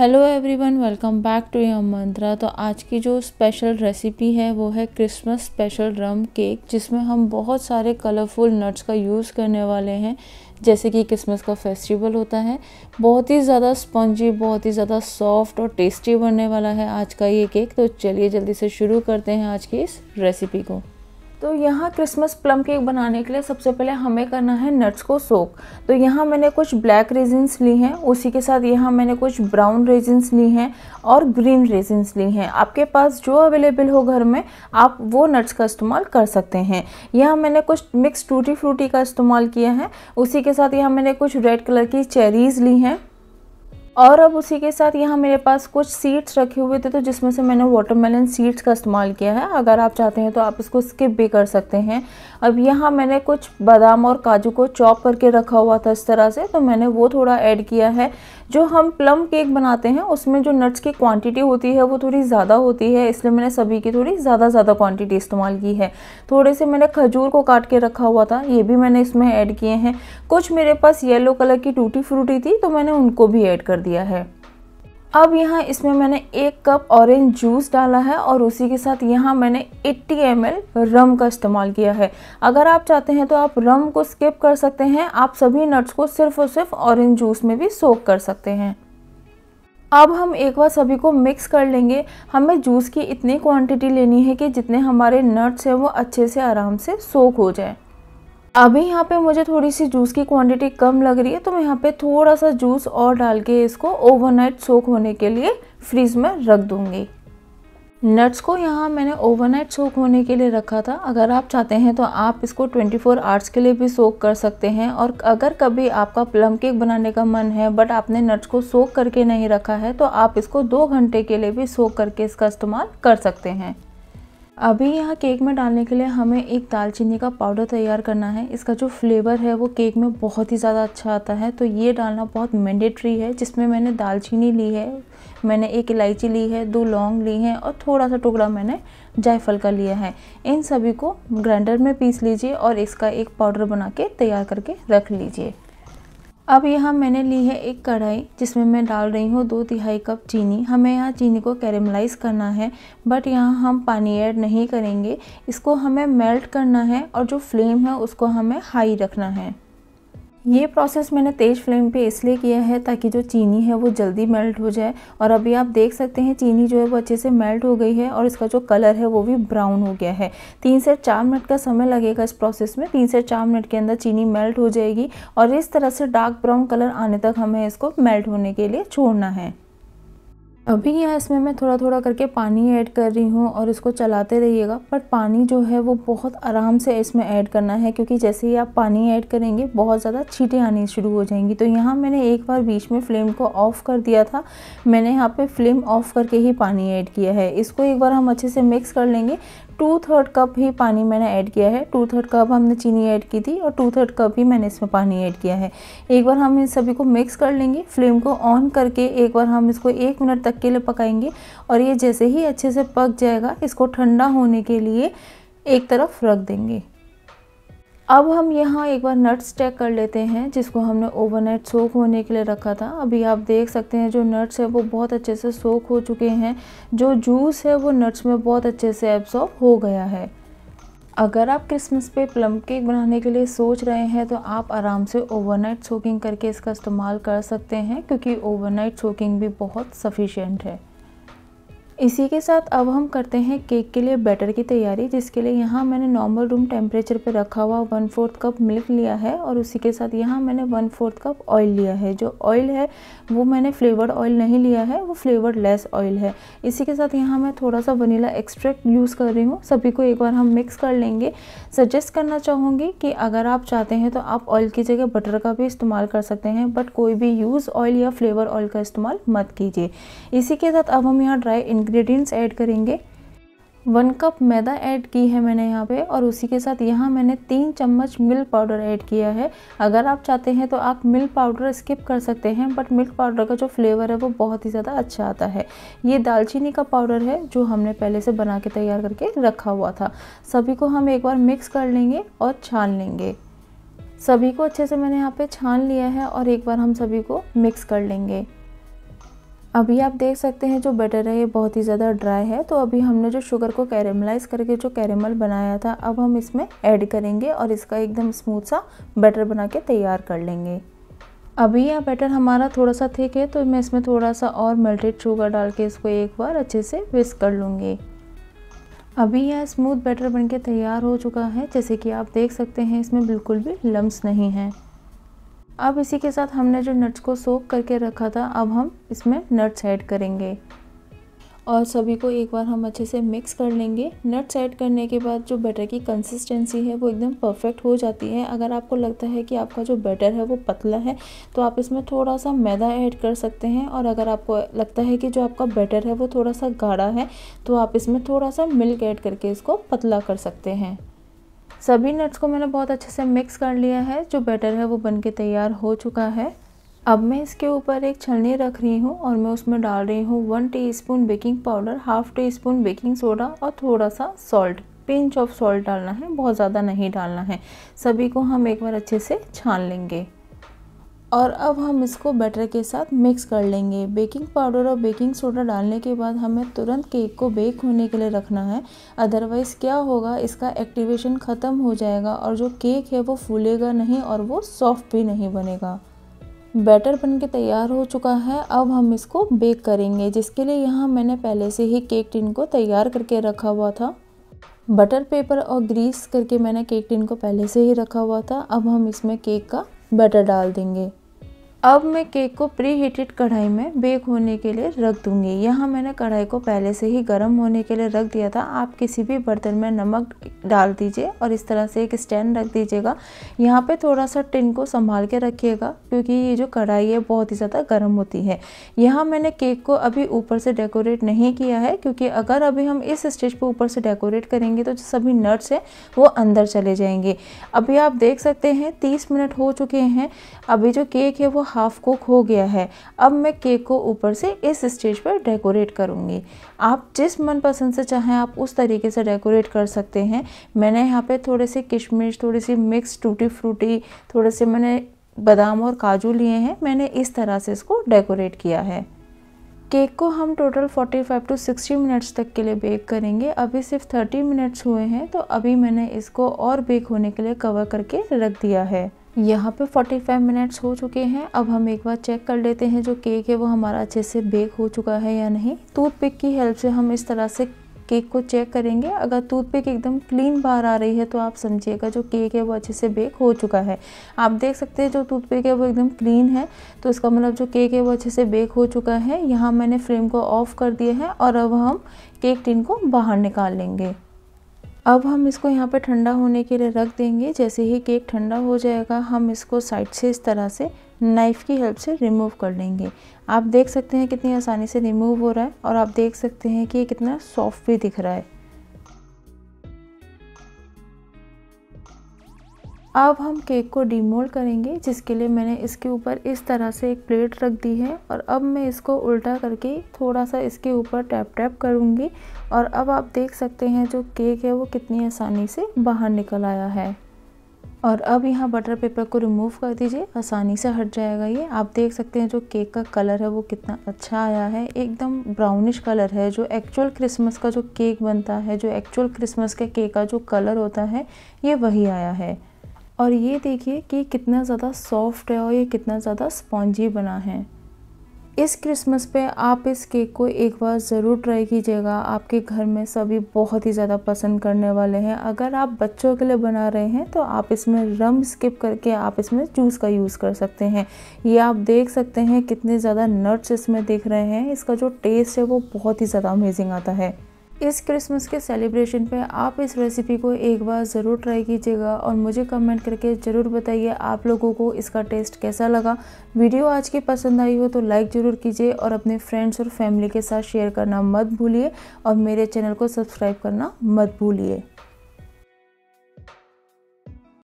hello everyone welcome back to your Mantra तो आज की जो स्पेशल रेसिपी है वो है क्रिसमस स्पेशल रम केक जिसमें हम बहुत सारे कलरफुल नट्स का यूज़ करने वाले हैं जैसे कि क्रिसमस का फेस्टिवल होता है बहुत ही ज़्यादा स्पंजी बहुत ही ज़्यादा सॉफ्ट और टेस्टी बनने वाला है आज का ये केक तो चलिए जल्दी से शुरू करते हैं आज की इस रेसिपी को तो यहाँ क्रिसमस प्लम केक बनाने के लिए सबसे पहले हमें करना है नट्स को सोक तो यहाँ मैंने कुछ ब्लैक रेजिन्स ली हैं उसी के साथ यहाँ मैंने कुछ ब्राउन रेजिन्स ली हैं और ग्रीन रेजिन्स ली हैं आपके पास जो अवेलेबल हो घर में आप वो नट्स का इस्तेमाल कर सकते हैं यहाँ मैंने कुछ मिक्स टूटी फ्रूटी का इस्तेमाल किया है उसी के साथ यहाँ मैंने कुछ रेड कलर की चेरीज़ ली हैं और अब उसी के साथ यहाँ मेरे पास कुछ सीड्स रखे हुए थे तो जिसमें से मैंने वाटरमेलन सीड्स का इस्तेमाल किया है अगर आप चाहते हैं तो आप इसको स्किप भी कर सकते हैं अब यहाँ मैंने कुछ बादाम और काजू को चॉप करके रखा हुआ था इस तरह से तो मैंने वो थोड़ा ऐड किया है जो हम प्लम केक बनाते हैं उसमें जो नट्स की क्वान्टिटी होती है वो थोड़ी ज़्यादा होती है इसलिए मैंने सभी की थोड़ी ज़्यादा ज़्यादा क्वान्टिटी इस्तेमाल की है थोड़े से मैंने खजूर को काट के रखा हुआ था ये भी मैंने इसमें ऐड किए हैं कुछ मेरे पास येलो कलर की टूटी फ्रूटी थी तो मैंने उनको भी ऐड कर दिया दिया है अब यहाँ इसमें मैंने एक कप ऑरेंज जूस डाला है और उसी के साथ यहाँ मैंने 80 एम रम का इस्तेमाल किया है अगर आप चाहते हैं तो आप रम को स्किप कर सकते हैं आप सभी नट्स को सिर्फ और सिर्फ ऑरेंज जूस में भी सोक कर सकते हैं अब हम एक बार सभी को मिक्स कर लेंगे हमें जूस की इतनी क्वांटिटी लेनी है कि जितने हमारे नट्स हैं वो अच्छे से आराम से सोख हो जाएँ अभी यहाँ पे मुझे थोड़ी सी जूस की क्वांटिटी कम लग रही है तो मैं यहाँ पे थोड़ा सा जूस और डाल के इसको ओवरनाइट सोख होने के लिए फ्रीज में रख दूँगी नट्स को यहाँ मैंने ओवरनाइट सोक होने के लिए रखा था अगर आप चाहते हैं तो आप इसको 24 फोर आवर्स के लिए भी सोक कर सकते हैं और अगर कभी आपका प्लम केक बनाने का मन है बट आपने नट्स को सोक करके नहीं रखा है तो आप इसको दो घंटे के लिए भी सोक करके इसका इस्तेमाल कर सकते हैं अभी यहाँ केक में डालने के लिए हमें एक दालचीनी का पाउडर तैयार करना है इसका जो फ्लेवर है वो केक में बहुत ही ज़्यादा अच्छा आता है तो ये डालना बहुत मैंडेटरी है जिसमें मैंने दालचीनी ली है मैंने एक इलायची ली है दो लौंग ली हैं और थोड़ा सा टुकड़ा मैंने जायफल का लिया है इन सभी को ग्राइंडर में पीस लीजिए और इसका एक पाउडर बना के तैयार करके रख लीजिए अब यहाँ मैंने ली है एक कढ़ाई जिसमें मैं डाल रही हूँ दो तिहाई कप चीनी हमें यहाँ चीनी को कैरमलाइज करना है बट यहाँ हम पानी ऐड नहीं करेंगे इसको हमें मेल्ट करना है और जो फ्लेम है उसको हमें हाई रखना है ये प्रोसेस मैंने तेज़ फ्लेम पे इसलिए किया है ताकि जो चीनी है वो जल्दी मेल्ट हो जाए और अभी आप देख सकते हैं चीनी जो है वो अच्छे से मेल्ट हो गई है और इसका जो कलर है वो भी ब्राउन हो गया है तीन से चार मिनट का समय लगेगा इस प्रोसेस में तीन से चार मिनट के अंदर चीनी मेल्ट हो जाएगी और इस तरह से डार्क ब्राउन कलर आने तक हमें इसको मेल्ट होने के लिए छोड़ना है अभी यहाँ इसमें मैं थोड़ा थोड़ा करके पानी ऐड कर रही हूँ और इसको चलाते रहिएगा बट पानी जो है वो बहुत आराम से इसमें ऐड करना है क्योंकि जैसे ही आप पानी ऐड करेंगे बहुत ज़्यादा छीटें आनी शुरू हो जाएंगी तो यहाँ मैंने एक बार बीच में फ्लेम को ऑफ़ कर दिया था मैंने यहाँ पे फ्लेम ऑफ़ करके ही पानी ऐड किया है इसको एक बार हम अच्छे से मिक्स कर लेंगे टू थर्ड कप ही पानी मैंने ऐड किया है टू थर्ड कप हमने चीनी ऐड की थी और टू थर्ड कप ही मैंने इसमें पानी ऐड किया है एक बार हम इन सभी को मिक्स कर लेंगे फ्लेम को ऑन करके एक बार हम इसको एक मिनट तक के लिए पकाएंगे और ये जैसे ही अच्छे से पक जाएगा इसको ठंडा होने के लिए एक तरफ रख देंगे अब हम यहाँ एक बार नट्स चेक कर लेते हैं जिसको हमने ओवरनाइट सोख होने के लिए रखा था अभी आप देख सकते हैं जो नट्स है वो बहुत अच्छे से सोख हो चुके हैं जो जूस है वो नट्स में बहुत अच्छे से एब्सॉर्ब हो गया है अगर आप क्रिसमस पे प्लम केक बनाने के लिए सोच रहे हैं तो आप आराम से ओवरनाइट सोकिंग करके इसका इस्तेमाल कर सकते हैं क्योंकि ओवरनाइट सोकिंग भी बहुत सफिशेंट है इसी के साथ अब हम करते हैं केक के लिए बैटर की तैयारी जिसके लिए यहाँ मैंने नॉर्मल रूम टेम्परेचर पर रखा हुआ वन फोर्थ कप मिल्क लिया है और उसी के साथ यहाँ मैंने वन फोर्थ कप ऑयल लिया है जो ऑयल है वो मैंने फ्लेवर्ड ऑयल नहीं लिया है वो फ्लेवर्ड लेस ऑयल है इसी के साथ यहाँ मैं थोड़ा सा वनीला एक्स्ट्रैक्ट यूज़ कर रही हूँ सभी को एक बार हम मिक्स कर लेंगे सजेस्ट करना चाहूँगी कि अगर आप चाहते हैं तो आप ऑयल की जगह बटर का भी इस्तेमाल कर सकते हैं बट कोई भी यूज़ ऑयल या फ्लेवर ऑयल का इस्तेमाल मत कीजिए इसी के साथ अब हम यहाँ ड्राई इंग्रेडिएंट्स ऐड करेंगे वन कप मैदा ऐड की है मैंने यहाँ पे और उसी के साथ यहाँ मैंने तीन चम्मच मिल्क पाउडर ऐड किया है अगर आप चाहते हैं तो आप मिल्क पाउडर स्किप कर सकते हैं बट मिल्क पाउडर का जो फ्लेवर है वो बहुत ही ज़्यादा अच्छा आता है ये दालचीनी का पाउडर है जो हमने पहले से बना के तैयार करके रखा हुआ था सभी को हम एक बार मिक्स कर लेंगे और छान लेंगे सभी को अच्छे से मैंने यहाँ पे छान लिया है और एक बार हम सभी को मिक्स कर लेंगे अभी आप देख सकते हैं जो बटर है ये बहुत ही ज़्यादा ड्राई है तो अभी हमने जो शुगर को कैरेमलाइज करके जो कैरेमल बनाया था अब हम इसमें ऐड करेंगे और इसका एकदम स्मूथ सा बैटर बना के तैयार कर लेंगे अभी यह बैटर हमारा थोड़ा सा थिक है तो मैं इसमें थोड़ा सा और मेल्टेड शुगर डाल के इसको एक बार अच्छे से विस्क कर लूँगी अभी यह स्मूथ बैटर बनके तैयार हो चुका है जैसे कि आप देख सकते हैं इसमें बिल्कुल भी लम्स नहीं हैं अब इसी के साथ हमने जो नट्स को सोक करके रखा था अब हम इसमें नट्स ऐड करेंगे और सभी को एक बार हम अच्छे से मिक्स कर लेंगे नट्स ऐड करने के बाद जो बैटर की कंसिस्टेंसी है वो एकदम परफेक्ट हो जाती है अगर आपको लगता है कि आपका जो बैटर है वो पतला है तो आप इसमें थोड़ा सा मैदा ऐड कर सकते हैं और अगर आपको लगता है कि जो आपका बैटर है वो थोड़ा सा गाढ़ा है तो आप इसमें थोड़ा सा मिल्क ऐड करके इसको पतला कर सकते हैं सभी नट्स को मैंने बहुत अच्छे से मिक्स कर लिया है जो बैटर है वो बन के तैयार हो चुका है अब मैं इसके ऊपर एक छलनी रख रही हूँ और मैं उसमें डाल रही हूँ one teaspoon baking powder half teaspoon baking soda और थोड़ा सा सॉल्ट पिंच ऑफ सॉल्ट डालना है बहुत ज़्यादा नहीं डालना है सभी को हम एक बार अच्छे से छान लेंगे और अब हम इसको बैटर के साथ मिक्स कर लेंगे बेकिंग पाउडर और बेकिंग सोडा डालने के बाद हमें तुरंत केक को बेक होने के लिए रखना है अदरवाइज़ क्या होगा इसका एक्टिवेशन ख़त्म हो जाएगा और जो केक है वो फूलेगा नहीं और वो सॉफ्ट भी नहीं बनेगा बैटर बन के तैयार हो चुका है अब हम इसको बेक करेंगे जिसके लिए यहाँ मैंने पहले से ही केक टिन को तैयार करके रखा हुआ था बटर पेपर और ग्रीस करके मैंने केक टिन को पहले से ही रखा हुआ था अब हम इसमें केक का बैटर डाल देंगे अब मैं केक को प्री हीटेड कढ़ाई में बेक होने के लिए रख दूंगी यहाँ मैंने कढ़ाई को पहले से ही गर्म होने के लिए रख दिया था आप किसी भी बर्तन में नमक डाल दीजिए और इस तरह से एक स्टैंड रख दीजिएगा यहाँ पे थोड़ा सा टिन को संभाल के रखिएगा क्योंकि ये जो कढ़ाई है बहुत ही ज़्यादा गर्म होती है यहाँ मैंने केक को अभी ऊपर से डेकोरेट नहीं किया है क्योंकि अगर अभी हम इस स्टेज पर ऊपर से डेकोरेट करेंगे तो सभी नट्स हैं वो अंदर चले जाएंगे अभी आप देख सकते हैं तीस मिनट हो चुके हैं अभी जो केक है वो हाफ़ कुक हो गया है अब मैं केक को ऊपर से इस स्टेज पर डेकोरेट करूँगी आप जिस मनपसंद से चाहें आप उस तरीके से डेकोरेट कर सकते हैं मैंने यहाँ पे थोड़े से किशमिश थोड़ी सी मिक्स टूटी फ्रूटी थोड़े से मैंने बादाम और काजू लिए हैं मैंने इस तरह से इसको डेकोरेट किया है केक को हम टोटल 45 टू 60 मिनट्स तक के लिए बेक करेंगे अभी सिर्फ 30 मिनट्स हुए हैं तो अभी मैंने इसको और बेक होने के लिए कवर करके रख दिया है यहाँ पे 45 मिनट्स हो चुके हैं अब हम एक बार चेक कर लेते हैं जो केक है वो हमारा अच्छे से बेक हो चुका है या नहीं टूथपिक की हेल्प से हम इस तरह से केक को चेक करेंगे अगर टूथपिक एकदम क्लीन बाहर आ रही है तो आप समझिएगा जो केक है वो अच्छे से बेक हो चुका है आप देख सकते हैं जो टूथपिक है वो एकदम क्लीन है तो इसका मतलब जो केक है वो अच्छे से बेक हो चुका है यहाँ मैंने फ्लेम को ऑफ कर दिया है और अब हम केक टिन को बाहर निकाल लेंगे अब हम इसको यहाँ पर ठंडा होने के लिए रख देंगे जैसे ही केक ठंडा हो जाएगा हम इसको साइड से इस तरह से नाइफ़ की हेल्प से रिमूव कर लेंगे आप देख सकते हैं कितनी आसानी से रिमूव हो रहा है और आप देख सकते हैं कि कितना सॉफ्ट भी दिख रहा है अब हम केक को डीमोल्ड करेंगे जिसके लिए मैंने इसके ऊपर इस तरह से एक प्लेट रख दी है और अब मैं इसको उल्टा करके थोड़ा सा इसके ऊपर टैप टैप करूँगी और अब आप देख सकते हैं जो केक है वो कितनी आसानी से बाहर निकल आया है और अब यहाँ बटर पेपर को रिमूव कर दीजिए आसानी से हट जाएगा ये आप देख सकते हैं जो केक का कलर है वो कितना अच्छा आया है एकदम ब्राउनिश कलर है जो एक्चुअल क्रिसमस का जो केक बनता है जो एक्चुअल क्रिसमस के केक का जो कलर होता है ये वही आया है और ये देखिए कि कितना ज़्यादा सॉफ्ट है और ये कितना ज़्यादा स्पॉन्जी बना है इस क्रिसमस पे आप इस केक को एक बार ज़रूर ट्राई कीजिएगा आपके घर में सभी बहुत ही ज़्यादा पसंद करने वाले हैं अगर आप बच्चों के लिए बना रहे हैं तो आप इसमें रम स्किप करके आप इसमें जूस का यूज़ कर सकते हैं ये आप देख सकते हैं कितने ज़्यादा नट्स इसमें दिख रहे हैं इसका जो टेस्ट है वो बहुत ही ज़्यादा अमेजिंग आता है इस क्रिसमस के सेलिब्रेशन पे आप इस रेसिपी को एक बार ज़रूर ट्राई कीजिएगा और मुझे कमेंट करके ज़रूर बताइए आप लोगों को इसका टेस्ट कैसा लगा वीडियो आज की पसंद आई हो तो लाइक ज़रूर कीजिए और अपने फ्रेंड्स और फैमिली के साथ शेयर करना मत भूलिए और मेरे चैनल को सब्सक्राइब करना मत भूलिए